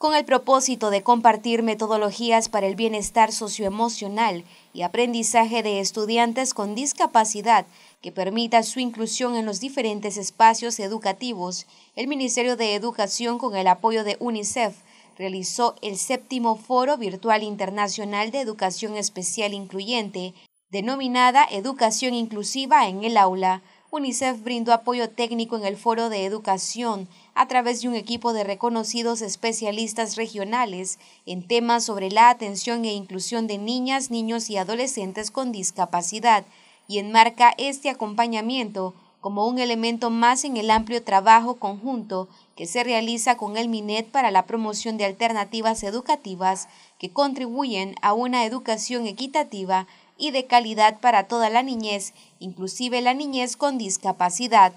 con el propósito de compartir metodologías para el bienestar socioemocional y aprendizaje de estudiantes con discapacidad que permita su inclusión en los diferentes espacios educativos, el Ministerio de Educación, con el apoyo de UNICEF, realizó el séptimo Foro Virtual Internacional de Educación Especial Incluyente, denominada Educación Inclusiva en el Aula, UNICEF brindó apoyo técnico en el foro de educación a través de un equipo de reconocidos especialistas regionales en temas sobre la atención e inclusión de niñas, niños y adolescentes con discapacidad y enmarca este acompañamiento como un elemento más en el amplio trabajo conjunto que se realiza con el MINET para la promoción de alternativas educativas que contribuyen a una educación equitativa y de calidad para toda la niñez, inclusive la niñez con discapacidad.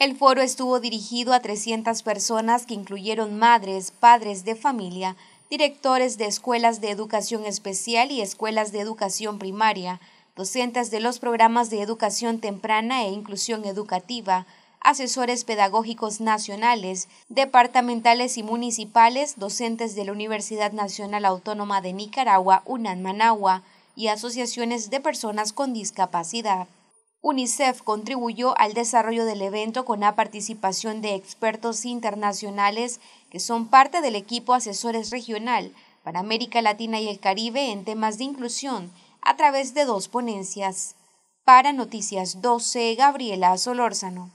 El foro estuvo dirigido a 300 personas que incluyeron madres, padres de familia, directores de escuelas de educación especial y escuelas de educación primaria, docentes de los programas de educación temprana e inclusión educativa, asesores pedagógicos nacionales, departamentales y municipales, docentes de la Universidad Nacional Autónoma de Nicaragua, UNAN Managua, y asociaciones de personas con discapacidad. UNICEF contribuyó al desarrollo del evento con la participación de expertos internacionales que son parte del equipo asesores regional para América Latina y el Caribe en temas de inclusión a través de dos ponencias. Para Noticias 12, Gabriela Solórzano.